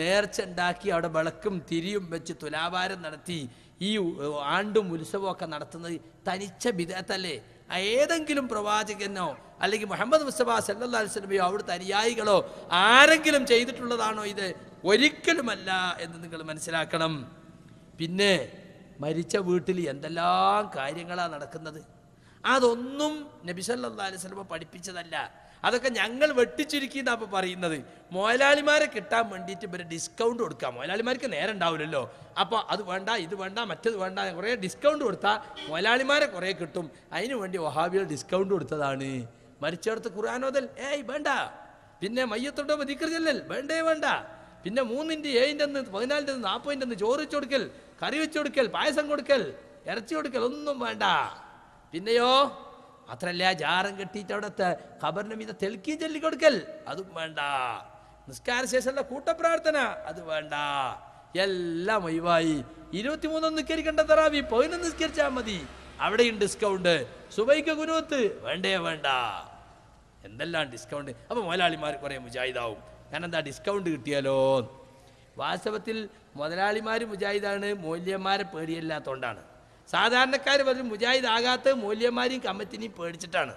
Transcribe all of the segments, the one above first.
നേർച്ച ഉണ്ടാക്കി അവിടെ വിളക്കും തിരിയും വെച്ച് തുലാഭാരം നടത്തി ഈ ആണ്ടും ഒക്കെ നടത്തുന്നത് തനിച്ച വിധത്തല്ലേ ഏതെങ്കിലും പ്രവാചകനോ അല്ലെങ്കിൽ മുഹമ്മദ് മുസ്തഫ സല്ലാ അലിസ്ലമയോ അവിടുത്തെ അനുയായികളോ ആരെങ്കിലും ചെയ്തിട്ടുള്ളതാണോ ഇത് ഒരിക്കലുമല്ല എന്ന് നിങ്ങൾ മനസ്സിലാക്കണം പിന്നെ മരിച്ച വീട്ടിൽ എന്തെല്ലാം കാര്യങ്ങളാണ് നടക്കുന്നത് അതൊന്നും നബി സല്ലാ സ്വലമ പഠിപ്പിച്ചതല്ല അതൊക്കെ ഞങ്ങൾ വെട്ടിച്ചുരുക്കി എന്നാ പറയുന്നത് മുതലാളിമാരെ കിട്ടാൻ വേണ്ടിയിട്ട് ഇവരെ ഡിസ്കൗണ്ട് കൊടുക്കാം മുതലാളിമാർക്ക് നേരം ഉണ്ടാവില്ലല്ലോ അപ്പോൾ അത് വേണ്ട ഇത് വേണ്ട മറ്റത് വേണ്ട കുറെ ഡിസ്കൗണ്ട് കൊടുത്താൽ മോലാളിമാരെ കുറെ കിട്ടും അതിനു വേണ്ടി വഹാബികൾ ഡിസ്കൗണ്ട് കൊടുത്തതാണ് മരിച്ചെടുത്ത് ഖുർആാനോദൽ ഏയ് വേണ്ട പിന്നെ മയ്യത്തോട്ട് ദിക്കറിയല്ലൽ വേണ്ടേ വേണ്ട പിന്നെ മൂന്നിൻ്റെ ഏഴിൻ്റെ അന്ന് പതിനാലിൻ്റെ അന്ന് നാൽപ്പതിൻ്റെ അന്ന് ചോറ് വെച്ച് കൊടുക്കൽ കറി വെച്ച് കൊടുക്കൽ പായസം കൊടുക്കൽ ഇറച്ചി കൊടുക്കൽ ഒന്നും വേണ്ട പിന്നെയോ അത്രല്ല ജാറം കെട്ടിയിട്ട് അവിടുത്തെ ഖബറിന് മീത തെളിക്കുകയും ചൊല്ലിക്കൊടുക്കൽ കൊടുക്കൽ അതും വേണ്ട നിസ്കാര ശേഷമുള്ള കൂട്ടപ്രാർത്ഥന അത് വേണ്ട എല്ലാം ഒഴിവായി മൂന്നൊന്ന് നിസ്കരിക്കേണ്ട തറാവി പോയിന് നിസ്കരിച്ചാൽ മതി അവിടെയും ഡിസ്കൗണ്ട് സുബൈക്ക് ഗുരുവത്ത് വേണ്ടേ വേണ്ട എന്തെല്ലാം ഡിസ്കൗണ്ട് അപ്പോൾ മുതലാളിമാർ കുറേ മുജാഹിദാവും ഞാൻ എന്താ ഡിസ്കൗണ്ട് കിട്ടിയാലോ വാസ്തവത്തിൽ മുതലാളിമാർ മുജാഹിദാണ് മൂല്യന്മാരെ പേടിയല്ലാത്തതുകൊണ്ടാണ് സാധാരണക്കാർ പറഞ്ഞു മുജാഹിദ് ആകാത്ത മൂല്യന്മാരെയും കമ്മിറ്റിനെയും പേടിച്ചിട്ടാണ്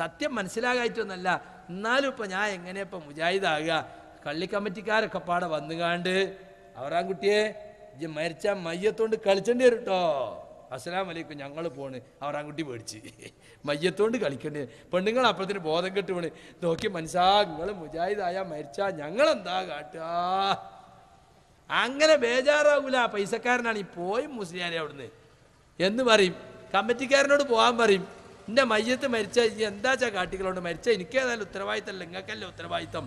സത്യം മനസ്സിലാകായിട്ടൊന്നല്ല എന്നാലും ഇപ്പം ഞാൻ എങ്ങനെ ഇപ്പം മുജാഹിദാകുക കള്ളി കമ്മിറ്റിക്കാരൊക്കെ പാടെ വന്നുകാണ്ട് അവറാൻകുട്ടിയെ കുട്ടിയെ മരിച്ച മയ്യത്തോണ്ട് കളിച്ചേണ്ടി വരും കേട്ടോ അസ്സലാം വലൈക്കും ഞങ്ങൾ പോണ് കുട്ടി പേടിച്ച് മയ്യത്തോണ്ട് കളിക്കേണ്ടി പെണ്ണുങ്ങൾ അപ്പത്തിന് ബോധം കെട്ട് വീണ് നോക്കി മനസ്സാ നിങ്ങൾ മുജാഹിദായ മരിച്ചാ ഞങ്ങളെന്താ കാട്ടുക അങ്ങനെ ബേജാറാകൂല പൈസക്കാരനാണ് ഈ പോയി മുസ്ലിയാനെ അവിടുന്ന് എന്ന് പറയും കമ്മിറ്റിക്കാരനോട് പോകാൻ പറയും എൻ്റെ മയ്യത്ത് മരിച്ച എന്താ ചാ കാട്ടികളോട് മരിച്ച എനിക്കേതായാലും ഉത്തരവാദിത്തമല്ല നിങ്ങൾക്കല്ലേ ഉത്തരവാദിത്തം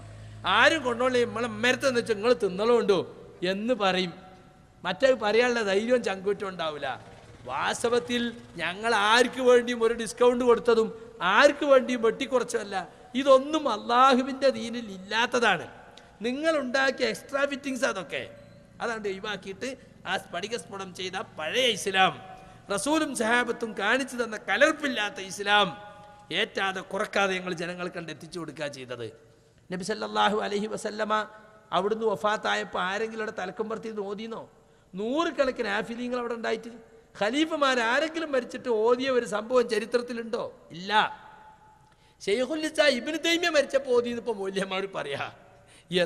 ആരും കൊണ്ടോളി നമ്മളെ എന്ന് വെച്ചാൽ നിങ്ങൾ തിന്നലുണ്ടോ എന്ന് പറയും മറ്റേ പറയാനുള്ള ധൈര്യവും ചങ്കൂറ്റം ഉണ്ടാവില്ല വാസ്തവത്തിൽ ഞങ്ങൾ ആർക്ക് വേണ്ടിയും ഒരു ഡിസ്കൗണ്ട് കൊടുത്തതും ആർക്ക് വേണ്ടിയും വെട്ടിക്കുറച്ചതല്ല ഇതൊന്നും അള്ളാഹുവിൻ്റെ ദീനിൽ ഇല്ലാത്തതാണ് നിങ്ങളുണ്ടാക്കിയ എക്സ്ട്രാ ഫിറ്റിങ്സ് അതൊക്കെ അതാണ് ഒഴിവാക്കിയിട്ട് ആ സ്ഫടികസ്ഫുടം ചെയ്ത പഴയ ഇസ്ലാം റസൂലും സഹാബത്തും കാണിച്ചു തന്ന കലർപ്പില്ലാത്ത ഇസ്ലാം ഏറ്റാതെ കുറക്കാതെ ഞങ്ങൾ ജനങ്ങൾ കണ്ട് എത്തിച്ചു കൊടുക്കുക ചെയ്തത് നബി സല്ലാഹു അലഹി വസല്ലമ അവിടുന്ന് വഫാത്തായപ്പോൾ ആരെങ്കിലും അവിടെ തലക്കം പറത്തി ഓതിയെന്നോ നൂറുകണക്കിന് ആഫിലിങ്ങൾ അവിടെ ഉണ്ടായിട്ട് ഖലീഫമാർ ആരെങ്കിലും മരിച്ചിട്ട് ഓതിയ ഒരു സംഭവം ചരിത്രത്തിലുണ്ടോ ഇല്ല ഷെയ്ഖുല്ലിസ ഇബിന് തൈമ്യ മരിച്ചപ്പോൾ ഓതിയെന്ന് ഇപ്പോൾ പറയാ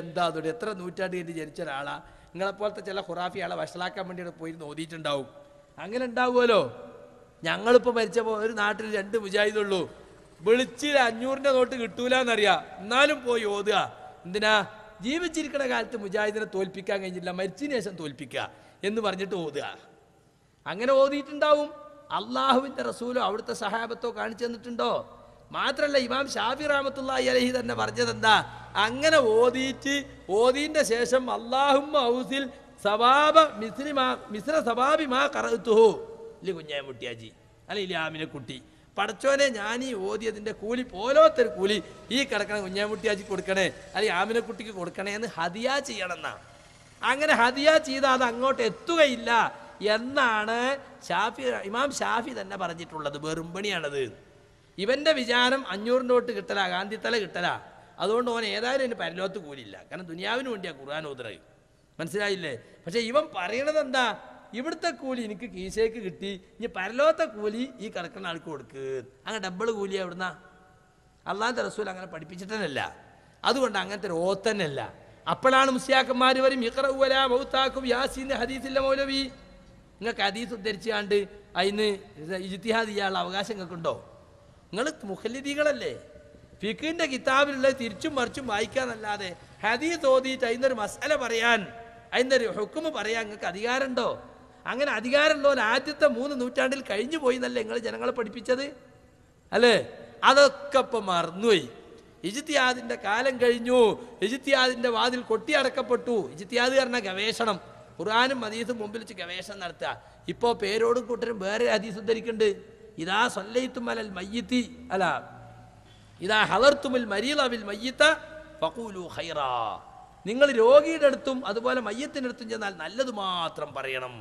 എന്താ അതോടെ എത്ര നൂറ്റാണ്ട് കഴിഞ്ഞ് ജനിച്ച ഒരാളാ നിങ്ങളെപ്പോലത്തെ ചില ഖുറാഫിയാളെ വഷളാക്കാൻ വേണ്ടിയിട്ട് പോയിരുന്ന് ഓതിയിട്ടുണ്ടാവും അങ്ങനെ ഉണ്ടാവുമല്ലോ ഞങ്ങളിപ്പോൾ മരിച്ച ഒരു നാട്ടിൽ രണ്ട് മുജാഹിദുള്ളൂ വിളിച്ച് അഞ്ഞൂറിൻ്റെ നോട്ട് കിട്ടൂല എന്നറിയാം എന്നാലും പോയി ഓതുക എന്തിനാ ജീവിച്ചിരിക്കുന്ന കാലത്ത് മുജാഹിദിനെ തോൽപ്പിക്കാൻ കഴിഞ്ഞില്ല മരിച്ചതിന് ശേഷം തോൽപ്പിക്കുക എന്ന് പറഞ്ഞിട്ട് ഓതുക അങ്ങനെ ഓതിയിട്ടുണ്ടാവും അള്ളാഹുവിൻ്റെ റസൂലോ അവിടുത്തെ സഹാബത്തോ കാണിച്ചു തന്നിട്ടുണ്ടോ മാത്രമല്ല ഇമാം ഷാഫി റാമത്തുല്ലായി അലഹി തന്നെ പറഞ്ഞതെന്താ അങ്ങനെ ഓതിയിട്ട് ഓതിൻ്റെ ശേഷം അള്ളാഹും ഔസിൽ സവാബ മിസ്രി മാ മിസ്ര സവാബി മാ കറത്തുഹു ഇല്ല കുഞ്ഞായ മുട്ടിയാജി അല്ല ഇല്ല ആമിനെ കുട്ടി പടച്ചോനെ ഞാൻ ഈ ഓതിയതിൻ്റെ കൂലി പോലോത്തൊരു കൂലി ഈ കിടക്കണ കുഞ്ഞാമുട്ടിയാജി കൊടുക്കണേ അല്ലെങ്കിൽ ആമിനെ കുട്ടിക്ക് കൊടുക്കണേ എന്ന് ഹതിയ ചെയ്യണമെന്നാ അങ്ങനെ ഹതിയ ചെയ്താൽ അത് അങ്ങോട്ട് എത്തുകയില്ല എന്നാണ് ഷാഫി ഇമാം ഷാഫി തന്നെ പറഞ്ഞിട്ടുള്ളത് വെറുമ്പണിയാണത് ഇവൻ്റെ വിചാരം അഞ്ഞൂറിൻ്റെ തൊട്ട് ഗാന്ധി ഗാന്ധിത്തല കിട്ടലാ അതുകൊണ്ട് ഓൻ ഏതായാലും എൻ്റെ പരലോത്ത് കൂലില്ല കാരണം ദുനിയാവിന് വേണ്ടിയാണ് ഖുർആൻ ഉദ്രയും മനസ്സിലായില്ലേ പക്ഷെ ഇവൻ പറയണത് എന്താ ഇവിടുത്തെ കൂലി എനിക്ക് കീശയ്ക്ക് കിട്ടി ഇനി പരലോത്ത കൂലി ഈ കിടക്കുന്ന ആൾക്ക് കൊടുക്ക് അങ്ങനെ ഡബിൾ കൂലി എവിടുന്ന അള്ളാഹത്തെ റസൂൽ അങ്ങനെ പഠിപ്പിച്ചിട്ടല്ല അതുകൊണ്ട് അങ്ങനത്തെ ഒരു ഓത്തന്നല്ല അപ്പോഴാണ് മുസ്ലിയാക്കന്മാർ വരും ഇഖറവല മൗത്താക്കും യാസീൻ്റെ ഹദീസില്ല മൗലവി നിങ്ങൾക്ക് ഹദീസ് ഉദ്ധരിച്ചാണ്ട് അതിന് ഇജിത്തിഹാദ് ചെയ്യാനുള്ള അവകാശം നിങ്ങൾക്കുണ്ടോ നിങ്ങൾ മുഖലിതികളല്ലേ ഫിഖിന്റെ കിതാബിലുള്ള തിരിച്ചും മറിച്ചും വായിക്കാന്നല്ലാതെ ഹദീസ് ഓതിയിട്ട് ഒരു മസാല പറയാൻ അതിൻ്റെ ഹുക്കുമ് പറയാൻ നിങ്ങൾക്ക് അധികാരമുണ്ടോ അങ്ങനെ അധികാരമുണ്ടോ ആദ്യത്തെ മൂന്ന് നൂറ്റാണ്ടിൽ കഴിഞ്ഞു പോയി എന്നല്ലേ നിങ്ങൾ ജനങ്ങളെ പഠിപ്പിച്ചത് അല്ലേ അതൊക്കെ ഇപ്പം മറന്നുപോയി ഇജിത്തിയാദിൻ്റെ കാലം കഴിഞ്ഞു ഇജിത്തിയാദിൻ്റെ വാതിൽ കൊട്ടിയടക്കപ്പെട്ടു ഇജിത്തിയാദ് പറഞ്ഞ ഗവേഷണം ഖുർആാനും ഹദീസും മുമ്പിൽ വെച്ച് ഗവേഷണം നടത്തുക ഇപ്പോൾ പേരോടും കൂട്ടരും വേറെ ഹദീസ് ഉദ്ധരിക്കുന്നുണ്ട് ഇതാ സൊല്ലയിത്തും അലൽ മയ്യത്തി അല്ല ഇതാ ഹലർത്തുമിൽ മരീലവിൽ മയ്യത്ത ഫക്കൂലു ഹൈറ നിങ്ങൾ രോഗിയുടെ അടുത്തും അതുപോലെ മയ്യത്തിൻ്റെ അടുത്തും ചെന്നാൽ നല്ലത് മാത്രം പറയണം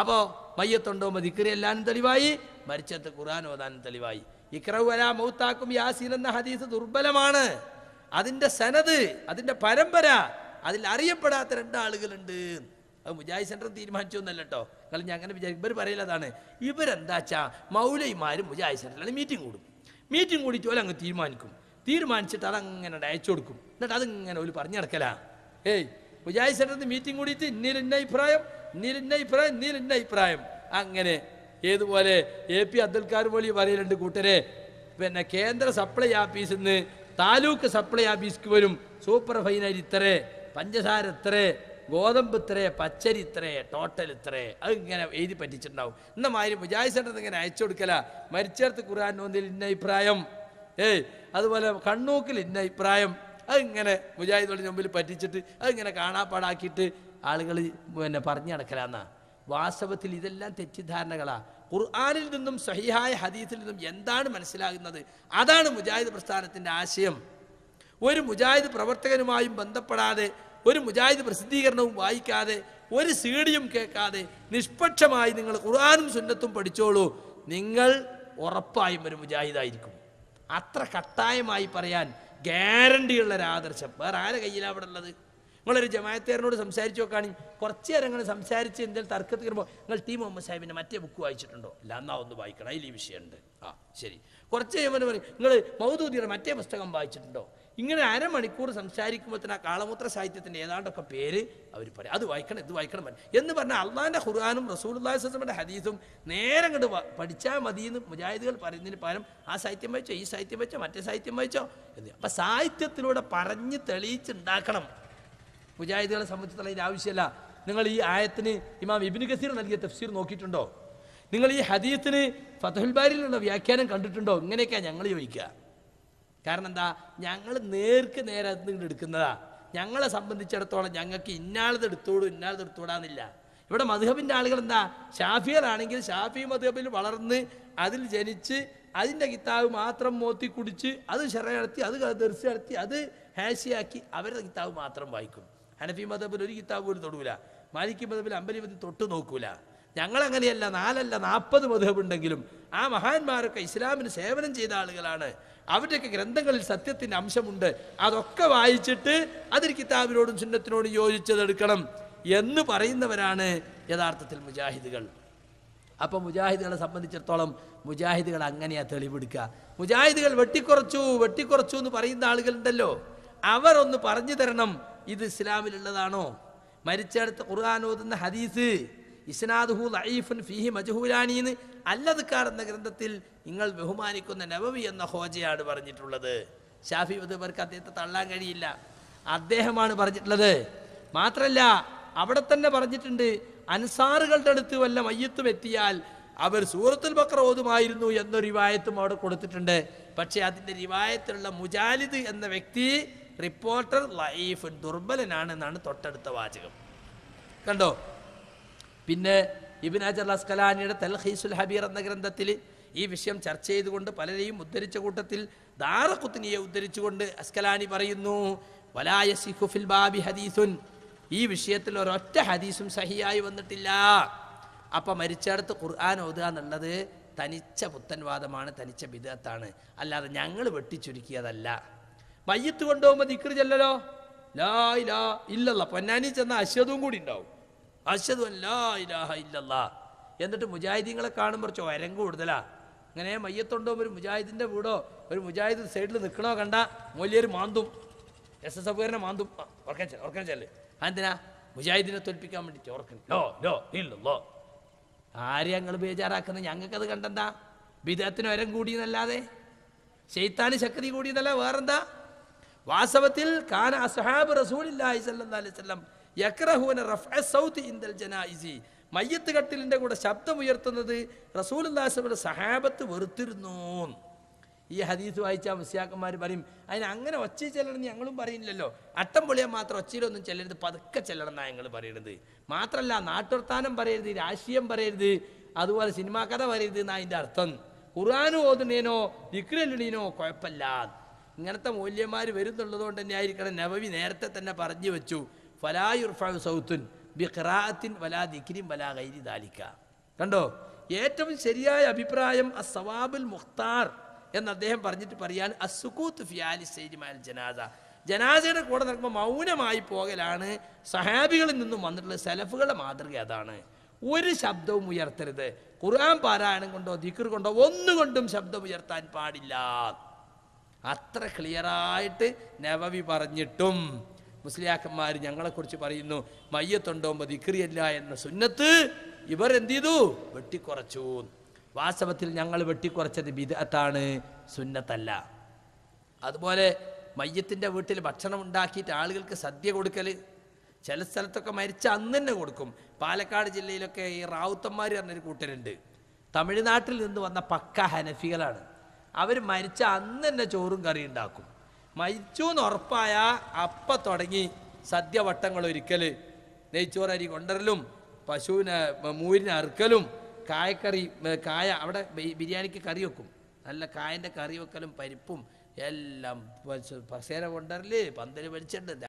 അപ്പോൾ മയ്യത്തുണ്ടോ ദിക്കറി എല്ലാനും തെളിവായി മരിച്ചത്ത് ഖുർആൻ ഓതാനും തെളിവായി ഇക്രവ് വല മൗത്താക്കും യാസീൻ എന്ന ഹദീസ് ദുർബലമാണ് അതിൻ്റെ സനത് അതിൻ്റെ പരമ്പര അതിൽ അറിയപ്പെടാത്ത രണ്ടാളുകളുണ്ട് അത് മുജാഹിദ് സെൻ്റർ തീരുമാനിച്ചു എന്നല്ല കേട്ടോ കാരണം ഞാൻ അങ്ങനെ വിചാരിക്കും ഇവർ പറയലതാണ് ഇവരെന്താച്ചാ മൗലൈമാരും മുജാഹിദ് സെൻറ്ററിലാണ് മീറ്റിംഗ് കൂടും മീറ്റിംഗ് കൂടിയിട്ട് പോലെ അങ്ങ് തീരുമാനിക്കും തീരുമാനിച്ചിട്ട് അതങ്ങനെ അയച്ചു കൊടുക്കും എന്നിട്ട് അതിങ്ങനെ ഒരു പറഞ്ഞു നടക്കലാണ് ഏയ് മുജാഹിസെടുത്ത് മീറ്റിംഗ് കൂടിയിട്ട് ഇന്നിലിന്ന അഭിപ്രായം ഇന്നിലിന്ന അഭിപ്രായം ഇന്നിലിന്ന അഭിപ്രായം അങ്ങനെ ഏതുപോലെ എ പി അബ്ദുൽ കാരും വലി പറയലുണ്ട് കൂട്ടരെ പിന്നെ കേന്ദ്ര സപ്ലൈ ഓഫീസിൽ നിന്ന് താലൂക്ക് സപ്ലൈ ഓഫീസ്ക്ക് വരും സൂപ്പർ ഫൈനൽ ഇത്രേ പഞ്ചസാര ഇത്രേ ഗോതമ്പ് ഇത്രേ പച്ചരി ഇത്രേ ടോട്ടൽ ഇത്രേ അത് ഇങ്ങനെ എഴുതി പറ്റിച്ചിട്ടുണ്ടാവും ഇന്ന മാതിരി മുജാഹിസെടുത്ത് ഇങ്ങനെ അയച്ചു കൊടുക്കല മരിച്ചേർത്ത് ഖുർആൻ ഒന്നിൽ ഇന്ന അഭിപ്രായം ഏയ് അതുപോലെ കണ്ണൂക്കിൽ ഇന്ന അഭിപ്രായം അതിങ്ങനെ മുജാഹിദുകളുടെ മുമ്പിൽ പറ്റിച്ചിട്ട് അതിങ്ങനെ കാണാപ്പാടാക്കിയിട്ട് ആളുകൾ പിന്നെ പറഞ്ഞു നടക്കലാന്നാ വാസ്തവത്തിൽ ഇതെല്ലാം തെറ്റിദ്ധാരണകളാണ് ഖുർആാനിൽ നിന്നും സഹിഹായ ഹദീസിൽ നിന്നും എന്താണ് മനസ്സിലാകുന്നത് അതാണ് മുജാഹിദ് പ്രസ്ഥാനത്തിൻ്റെ ആശയം ഒരു മുജാഹിദ് പ്രവർത്തകനുമായും ബന്ധപ്പെടാതെ ഒരു മുജാഹിദ് പ്രസിദ്ധീകരണവും വായിക്കാതെ ഒരു സീഡിയും കേൾക്കാതെ നിഷ്പക്ഷമായി നിങ്ങൾ ഖുർആാനും സുന്നത്തും പഠിച്ചോളൂ നിങ്ങൾ ഉറപ്പായും ഒരു മുജാഹിദായിരിക്കും അത്ര കട്ടായമായി പറയാൻ ഗ്യാരണ്ടിയുള്ള ഒരാദർശം വേറെ ആരെ കയ്യിലാണ് അവിടെ ഉള്ളത് നിങ്ങളൊരു ജമായത്തേറിനോട് സംസാരിച്ച് നോക്കുകയാണെങ്കിൽ കുറച്ച് നേരം അങ്ങനെ സംസാരിച്ച് എന്തെങ്കിലും തർക്കത്തിൽ കയറുമ്പോൾ നിങ്ങൾ ടി മുഹമ്മദ് സാഹിബിൻ്റെ മറ്റേ ബുക്ക് വായിച്ചിട്ടുണ്ടോ ഇല്ല എന്നാ ഒന്ന് വായിക്കണം അതിൽ ഈ വിഷയമുണ്ട് ആ ശരി കുറച്ച് കഴിയുമ്പോൾ പറയും നിങ്ങൾ മൗദൂദിയുടെ മറ്റേ പുസ്തകം വായിച്ചിട്ടുണ്ടോ ഇങ്ങനെ അരമണിക്കൂർ സംസാരിക്കുമ്പോൾ തന്നെ ആ കാളമൂത്ര സാഹിത്യത്തിൻ്റെ ഏതാണ്ടൊക്കെ പേര് അവർ പറയും അത് വായിക്കണം ഇത് വായിക്കണം എന്ന് പറഞ്ഞാൽ അള്ളാഹിൻ്റെ ഖുർആാനും റസൂൽസ്ലമിൻ്റെ ഹദീസും നേരെ അങ്ങോട്ട് പഠിച്ചാൽ മതി എന്ന് മുജാഹിദുകൾ പറയുന്നതിന് പകരം ആ സാഹിത്യം വായിച്ചോ ഈ സാഹിത്യം വായിച്ചോ മറ്റേ സാഹിത്യം വായിച്ചോ എന്ന് അപ്പം സാഹിത്യത്തിലൂടെ പറഞ്ഞ് തെളിയിച്ചുണ്ടാക്കണം മുജാഹിദുകളെ സംബന്ധിച്ചുള്ള ഇതിൻ്റെ ആവശ്യമല്ല നിങ്ങൾ ഈ ആയത്തിന് ഇമാം ഇബിൻ ഗസീർ നൽകിയ തഫ്സീർ നോക്കിയിട്ടുണ്ടോ നിങ്ങൾ ഈ ഹദീത്തിന് ഫതഹുൽ വ്യാഖ്യാനം കണ്ടിട്ടുണ്ടോ ഇങ്ങനെയൊക്കെയാണ് ഞങ്ങൾ ചോദിക്കുക കാരണം എന്താ ഞങ്ങൾ നേർക്ക് നേരെ അതിൽ എടുക്കുന്നതാ ഞങ്ങളെ സംബന്ധിച്ചിടത്തോളം ഞങ്ങൾക്ക് ഇന്നാളത് എടുത്തോടും ഇന്നാളത് എടുത്തോടാന്നില്ല ഇവിടെ മധുഹബിൻ്റെ ആളുകൾ എന്താ ഷാഫിയറാണെങ്കിൽ ഷാഫി മധുഹബിൽ വളർന്ന് അതിൽ ജനിച്ച് അതിൻ്റെ കിതാബ് മാത്രം മോത്തി കുടിച്ച് അത് ശെറ നടത്തി അത് ദർശ നടത്തി അത് ഹാഷിയാക്കി അവരുടെ കിതാബ് മാത്രം വായിക്കും ഹനഫി മധബിൽ ഒരു കിതാബ് പോലും തൊടൂല മാലിക്കി മധബിൽ അമ്പലി മതി തൊട്ട് നോക്കൂല ഞങ്ങളങ്ങനെയല്ല നാലല്ല നാൽപ്പത് മധുഹബുണ്ടെങ്കിലും ആ മഹാന്മാരൊക്കെ ഇസ്ലാമിന് സേവനം ചെയ്ത ആളുകളാണ് അവരുടെയൊക്കെ ഗ്രന്ഥങ്ങളിൽ സത്യത്തിൻ്റെ അംശമുണ്ട് അതൊക്കെ വായിച്ചിട്ട് അതിൽ കിതാബിനോടും സുന്നത്തിനോടും യോജിച്ചതെടുക്കണം എന്ന് പറയുന്നവരാണ് യഥാർത്ഥത്തിൽ മുജാഹിദുകൾ അപ്പോൾ മുജാഹിദുകളെ സംബന്ധിച്ചിടത്തോളം മുജാഹിദുകൾ അങ്ങനെയാണ് തെളിവെടുക്കുക മുജാഹിദുകൾ വെട്ടിക്കുറച്ചു വെട്ടിക്കുറച്ചു എന്ന് പറയുന്ന ആളുകളുണ്ടല്ലോ അവരൊന്ന് പറഞ്ഞു തരണം ഇത് ഇസ്ലാമിലുള്ളതാണോ മരിച്ചെടുത്ത് ഖുർആൻ ഓതുന്ന ഹദീസ് ഇസ്നാദുഹു ലഈഫുൻ ഫിഹി മജുഹൂലാനി എന്ന് അല്ലതുക്കാർ എന്ന ഗ്രന്ഥത്തിൽ നിങ്ങൾ ബഹുമാനിക്കുന്ന നബവി എന്ന ഹോജയാണ് പറഞ്ഞിട്ടുള്ളത് ഷാഫി ഇവർക്ക് അദ്ദേഹത്തെ തള്ളാൻ കഴിയില്ല അദ്ദേഹമാണ് പറഞ്ഞിട്ടുള്ളത് മാത്രമല്ല അവിടെ തന്നെ പറഞ്ഞിട്ടുണ്ട് അൻസാറുകളുടെ അടുത്ത് വല്ല മയ്യത്തും എത്തിയാൽ അവർ സൂറത്തുൽ ബക്ര ഓതുമായിരുന്നു എന്ന റിവായത്തും അവിടെ കൊടുത്തിട്ടുണ്ട് പക്ഷേ അതിൻ്റെ റിവായത്തിലുള്ള മുജാലിദ് എന്ന വ്യക്തി റിപ്പോർട്ടർ ലൈഫ് ദുർബലനാണെന്നാണ് തൊട്ടടുത്ത വാചകം കണ്ടോ പിന്നെ ഇബിൻ ഹജർ അസ്കലാനിയുടെ തൽഹീസുൽ ഹബീർ എന്ന ഗ്രന്ഥത്തിൽ ഈ വിഷയം ചർച്ച ചെയ്തുകൊണ്ട് പലരെയും ഉദ്ധരിച്ച കൂട്ടത്തിൽ ദാറക്കുത്തിനിയെ ഉദ്ധരിച്ചുകൊണ്ട് അസ്കലാനി പറയുന്നു വലായ സിഖുഫിൽ ബാബി ഹദീസുൻ ഈ വിഷയത്തിൽ ഒരൊറ്റ ഹദീസും സഹിയായി വന്നിട്ടില്ല അപ്പം മരിച്ചടത്ത് ഖുർആൻ ഓതുക എന്നുള്ളത് തനിച്ച പുത്തൻവാദമാണ് തനിച്ച ബിദത്താണ് അല്ലാതെ ഞങ്ങൾ വെട്ടിച്ചുരുക്കിയതല്ല മയ്യത്ത് കൊണ്ടുപോകുമ്പോൾ ദിക്ർ ചെല്ലലോ ലാ ഇല്ല ഇല്ലല്ല പൊന്നാനി ചെന്ന അശ്വതവും കൂടി ഉണ്ടാവും അശദു അല്ലാ ഇലാഹ ഇല്ലല്ലാ എന്നിട്ട് മുജാഹിദീങ്ങളെ കാണുമ്പോൾ വരം കൂടുതലാ അങ്ങനെ മയ്യത്തുണ്ടോ ഒരു മുജാഹിദിൻ്റെ വീടോ ഒരു മുജാഹിദ് സൈഡിൽ നിൽക്കണോ കണ്ട മൊല്ലിയൊരു മാന്തും എസ് എസ് എഫ്കാരനെ മാന്തും ഓർക്കാൻ ചെല്ലേ ഓർക്കാൻ ചെല്ലേ അതെന്തിനാ മുജാഹിദിനെ തോൽപ്പിക്കാൻ വേണ്ടി ചോർക്കൻ ലോ ലോ ഇല്ലല്ലോ ആരെയും ഞങ്ങൾ ബേജാറാക്കുന്നത് ഞങ്ങൾക്കത് കണ്ടെന്താ ബിദത്തിന് വരം കൂടിയെന്നല്ലാതെ ശൈത്താന് ശക്തി കൂടിയെന്നല്ല വേറെന്താ വാസ്തവത്തിൽ കാന അസഹാബ് റസൂലില്ലാഹി അലൈഹി വസല്ലം യക്രഹൂന മയ്യത്ത് കട്ടിലിൻ്റെ കൂടെ ശബ്ദമുയർത്തുന്നത് റസൂലുല്ലാസിയുടെ സഹാബത്ത് വെറുത്തിരുന്നു ഈ ഹദീസ് വായിച്ച മുസ്യാക്കന്മാർ പറയും അതിന് അങ്ങനെ ഒച്ച എന്ന് ഞങ്ങളും പറയില്ലല്ലോ അട്ടം പൊളിയാൻ മാത്രം ഒച്ചയിലൊന്നും ചെല്ലരുത് പതുക്കെ ചെല്ലണം എന്നാണ് ഞങ്ങൾ പറയുന്നത് മാത്രമല്ല നാട്ടുവർത്താനം പറയരുത് രാഷ്ട്രീയം പറയരുത് അതുപോലെ സിനിമാ കഥ പറയരുത് എന്നാ അതിൻ്റെ അർത്ഥം ഖുർആൻ ഓതുന്നേനോ ദിക്രലിനോ കുഴപ്പമില്ല ഇങ്ങനത്തെ മൂല്യന്മാർ വരുന്നുള്ളത് കൊണ്ട് തന്നെ ആയിരിക്കണം നവവി നേരത്തെ തന്നെ പറഞ്ഞു വെച്ചു ഫലായുർഫു സൗത്തുൻ ബി ഖിറാഅത്തിൻ വലാ ദിക്രിം വലാ ഗൈരി ദാലിക്ക കണ്ടോ ഏറ്റവും ശരിയായ അഭിപ്രായം അസവാബുൽ മുഖ്താർ എന്ന് അദ്ദേഹം പറഞ്ഞിട്ട് പറയാൻ അസുഖൂത്ത് ഫിയാലി സൈജിമാൽ ജനാദ ജനാദയുടെ കൂടെ നടക്കുമ്പോൾ മൗനമായി പോകലാണ് സഹാബികളിൽ നിന്നും വന്നിട്ടുള്ള സെലഫുകളുടെ മാതൃക അതാണ് ഒരു ശബ്ദവും ഉയർത്തരുത് ഖുർആൻ പാരായണം കൊണ്ടോ ദിക്കർ കൊണ്ടോ ഒന്നുകൊണ്ടും ശബ്ദം ഉയർത്താൻ പാടില്ല അത്ര ക്ലിയറായിട്ട് നവവി പറഞ്ഞിട്ടും മുസ്ലിയാക്കന്മാർ ഞങ്ങളെക്കുറിച്ച് പറയുന്നു മയ്യത്തുണ്ടോ ദിക്രിയല്ല എന്ന സുന്നത്ത് ഇവർ എന്ത് ചെയ്തു വെട്ടിക്കുറച്ചു വാസ്തവത്തിൽ ഞങ്ങൾ വെട്ടിക്കുറച്ചത് ബിദത്താണ് സുന്നത്തല്ല അതുപോലെ മയ്യത്തിൻ്റെ വീട്ടിൽ ഭക്ഷണം ഉണ്ടാക്കിയിട്ട് ആളുകൾക്ക് സദ്യ കൊടുക്കൽ ചില സ്ഥലത്തൊക്കെ മരിച്ച അന്ന് തന്നെ കൊടുക്കും പാലക്കാട് ജില്ലയിലൊക്കെ ഈ റാവുത്തന്മാർ പറഞ്ഞൊരു കൂട്ടരുണ്ട് തമിഴ്നാട്ടിൽ നിന്ന് വന്ന പക്ക ഹനഫികളാണ് അവർ മരിച്ച അന്ന് തന്നെ ചോറും കറിയും ഉണ്ടാക്കും മരിച്ചു എന്ന് ഉറപ്പായ അപ്പ തുടങ്ങി സദ്യവട്ടങ്ങൾ ഒരുക്കൽ നെയ്ച്ചോറരി കൊണ്ടരലും പശുവിന് മൂരിന് അറുക്കലും കായക്കറി കായ അവിടെ ബിരിയാണിക്ക് കറി വെക്കും നല്ല കായൻ്റെ കറി വെക്കലും പരിപ്പും എല്ലാം പശേര കൊണ്ടരല് പന്തല് വലിച്ചിട്ടുണ്ട്